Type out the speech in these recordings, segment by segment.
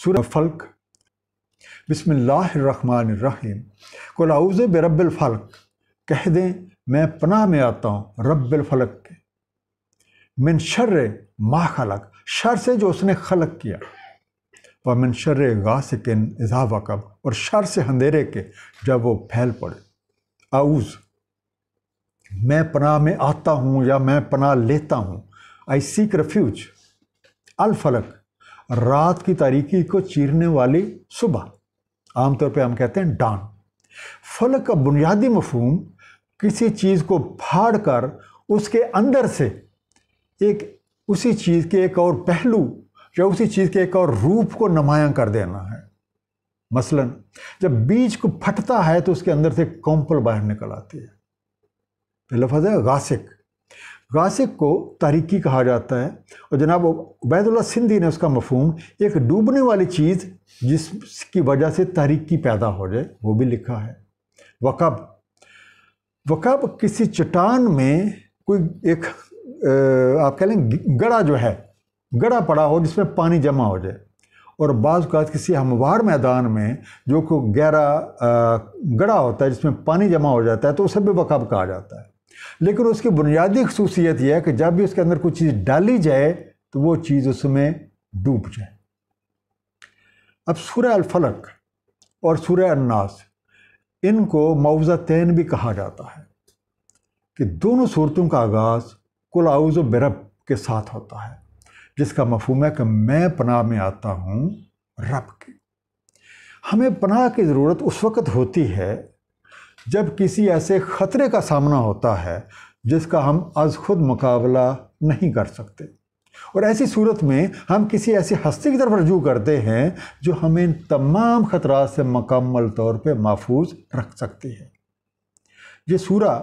सूरह फ़ल्क बसमीम कोलाउज़ फल्क कह दें मैं पनाह में आता हूँ रब्बलफ़लक के मिन शर्र मा खलक शर से जो उसने खलक किया व मिन शर्र गासिकिन इजावा कब और शर से अंधेरे के जब वो फैल पड़े आउज़ मैं पनाह में आता हूँ या मैं पनाह लेता हूँ आई सीक अल अलफलक रात की तारीकी को चीरने वाली सुबह आमतौर पर हम कहते हैं डान फलक का बुनियादी मफहम किसी चीज़ को फाड़ कर उसके अंदर से एक उसी चीज़ के एक और पहलू या उसी चीज़ के एक और रूप को नमाया कर देना है मसलन जब बीज को फटता है तो उसके अंदर से कॉम्पल बाहर निकल आती है लफज है गासिक गासिक को तारीकी कहा जाता है और जनाब उबैदुल्ला सिंधी ने उसका मफहम एक डूबने वाली चीज़ जिसकी वजह से तारीकी पैदा हो जाए वो भी लिखा है वकब वकब किसी चट्टान में कोई एक आप कह लें गड़ा जो है गड़ा पड़ा हो जिसमें पानी जमा हो जाए और बाज़ात किसी हमवार मैदान में जो को गहरा गड़ा होता है जिसमें पानी जमा हो जाता है तो उसे भी वकब कहा जाता है लेकिन उसकी बुनियादी खसूसियत यह है कि जब भी उसके अंदर कुछ चीज़ डाली जाए तो वो चीज़ उसमें डूब जाए अब सूर्य अलफलक और सूर्य अन्नास इनको तैन भी कहा जाता है कि दोनों सूरतों का आगाज़ कुल आउज़ बरब के साथ होता है जिसका मफहम है कि मैं पनाह में आता हूँ रब की हमें पनाह की ज़रूरत उस वक़्त होती है जब किसी ऐसे ख़तरे का सामना होता है जिसका हम आज खुद मुकाबला नहीं कर सकते और ऐसी सूरत में हम किसी ऐसी हस्ती की तरफ रजू करते हैं जो हमें तमाम ख़तरा से मकम्मल तौर पर महफूज रख सकती है ये सूरा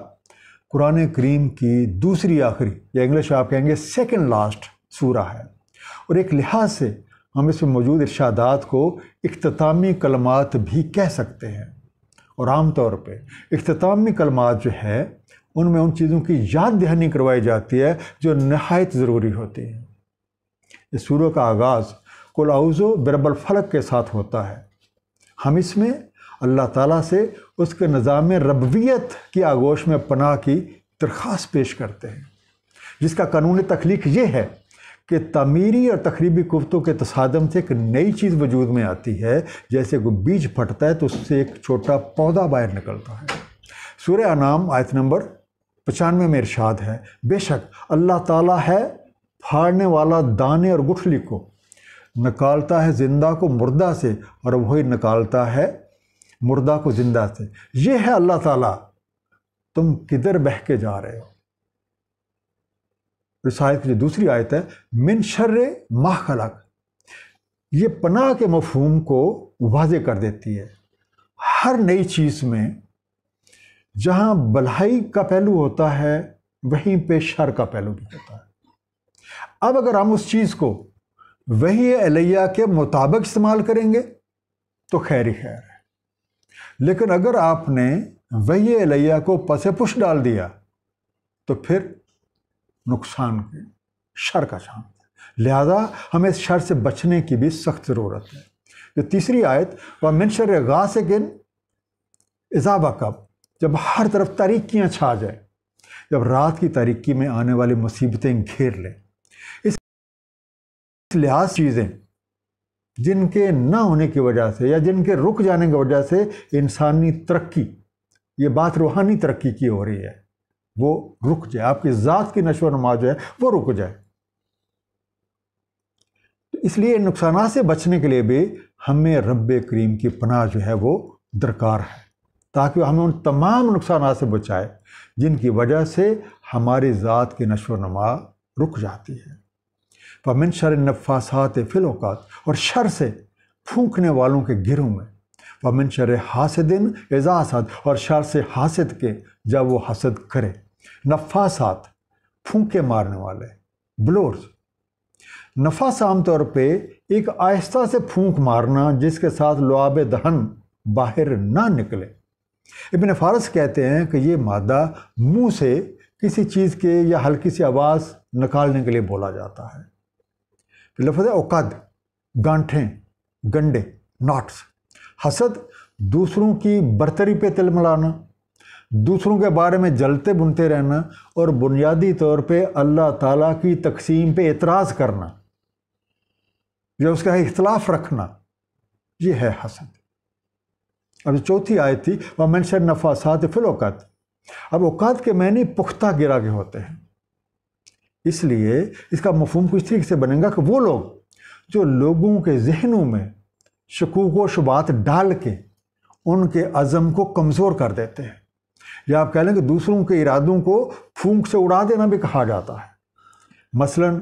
कुरान करीम की दूसरी आखिरी या इंग्लिश आप कहेंगे सेकेंड लास्ट सूरा है और एक लिहाज से हम इसमें मौजूद इर्शादात को इख्तामी कलमात भी कह सकते हैं और आम तौर पे अख्तामी कलमात जो है उनमें उन चीज़ों की याद दहानी करवाई जाती है जो नहायत ज़रूरी होती है इस सूर्य का आगाज़ कुलाउज़ो बरबल फलक के साथ होता है हम इसमें अल्लाह ताला से उसके निज़ाम रबवियत की आगोश में पनाह की दरख्वास्त पेश करते हैं जिसका कानून तख्लीक ये है कि तमीरी और तकरीबी कुतों के तसादम से एक नई चीज़ वजूद में आती है जैसे वो बीज फटता है तो उससे एक छोटा पौधा बाहर निकलता है सूर्य नाम आयत नंबर पचानवे में इरशाद है बेशक अल्लाह ताला है फाड़ने वाला दाने और गुठली को निकालता है ज़िंदा को मुर्दा से और वही निकालता है मुर्दा को ज़िंदा से ये है अल्लाह ताला तुम किधर बह के जा रहे हो इस की जो दूसरी आयत है मिन शर्र माह खलक ये पनाह के मफहूम को वाजे कर देती है हर नई चीज़ में जहाँ भलाई का पहलू होता है वहीं पे शर का पहलू भी होता है अब अगर हम उस चीज़ को वही अलैया के मुताबिक इस्तेमाल करेंगे तो खैर ही खैर है लेकिन अगर आपने वही अलैया को पसे पुश डाल दिया तो फिर नुकसान के शर का चांस है लिहाजा हमें इस शर से बचने की भी सख्त ज़रूरत है जो तीसरी आयत व मिनशर गिन इजाबा कब जब हर तरफ तारीखियाँ छा जाए जब रात की तारीकी में आने वाली मुसीबतें घेर लें इस लिहाज चीज़ें जिनके ना होने की वजह से या जिनके रुक जाने की वजह से इंसानी तरक्की ये बात रूहानी तरक्की की हो रही है वो रुक जाए आपकी ज़ात की नशो नमा जो है वो रुक जाए तो इसलिए नुकसान से बचने के लिए भी हमें रब करीम की पनाह जो है वो दरकार है ताकि हमें उन तमाम नुकसान से बचाए जिनकी वजह से हमारी ज़ात की नशो नमा रुक जाती है पमिन शर नफासात फिलौकात और शर से फूकने वालों के गिरों में पमिन शर हासदिन एजासद और शर से हासद के जब वो हसद करे नफासात फूके मारने वाले ब्लोर्स नफास आमतौर पे एक आहिस्ता से फूंक मारना जिसके साथ लुआब दहन बाहर ना निकले इबन फारस कहते हैं कि ये मादा मुंह से किसी चीज़ के या हल्की सी आवाज़ निकालने के लिए बोला जाता है लफज लफ्ज़ है गांठें गंडे नॉट्स हसद दूसरों की बर्तरी पे तिल मिलाना दूसरों के बारे में जलते बुनते रहना और बुनियादी तौर पे अल्लाह ताला की तकसीम पे एतराज़ करना या उसका इख्तलाफ रखना ये है हसद अब चौथी आयत थी वह मनशर नफासात औकात अब औकात के मैंने पुख्ता गिरा के होते हैं इसलिए इसका मफहम कुछ तरीके से बनेगा कि वो लोग जो लोगों के जहनों में शकूक व शुबात डाल के उनके अज़म को कमज़ोर कर देते हैं या आप कह लें कि दूसरों के इरादों को फूंक से उड़ा देना भी कहा जाता है मसलन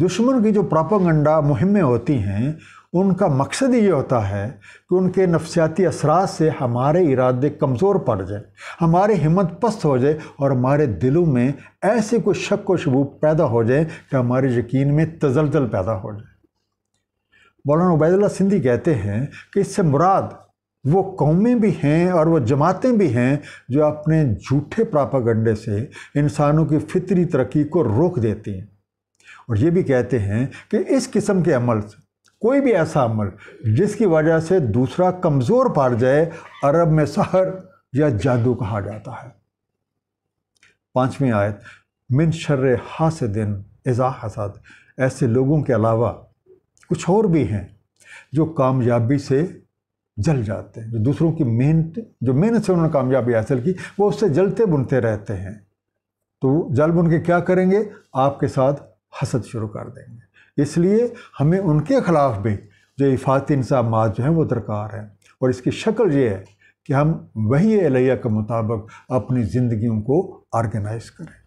दुश्मन की जो प्रापंगंडा मुहिमें होती हैं उनका मकसद ये होता है कि उनके नफसियाती असरा से हमारे इरादे कमज़ोर पड़ जाए हमारे हिम्मत पस्त हो जाए और हमारे दिलों में ऐसे कोई शक व शबूब पैदा हो जाए कि हमारे यकीन में तजलजल पैदा हो जाए मौलाना उबैदुल्ला सिंधी कहते हैं कि इससे मुराद वो कौमें भी हैं और वो जमातें भी हैं जो अपने झूठे प्रापागंडे से इंसानों की फितरी तरक्की को रोक देती हैं और ये भी कहते हैं कि इस किस्म के अमल से कोई भी ऐसा अमल जिसकी वजह से दूसरा कमज़ोर पड़ जाए अरब में सहर या जादू कहा जाता है पाँचवीं आयत मिन शर्र दिन एज़ा हसद ऐसे लोगों के अलावा कुछ और भी हैं जो कामयाबी से जल जाते हैं जो दूसरों की मेहनत जो मेहनत से उन्होंने कामयाबी हासिल की वो उससे जलते बुनते रहते हैं तो जल बुन के क्या करेंगे आपके साथ हसद शुरू कर देंगे इसलिए हमें उनके ख़िलाफ़ भी जो इफाती इंसामात जो हैं वो दरकार हैं और इसकी शक्ल ये है कि हम वही एलिया के मुताबिक अपनी ज़िंदगियों को ऑर्गेनाइज करें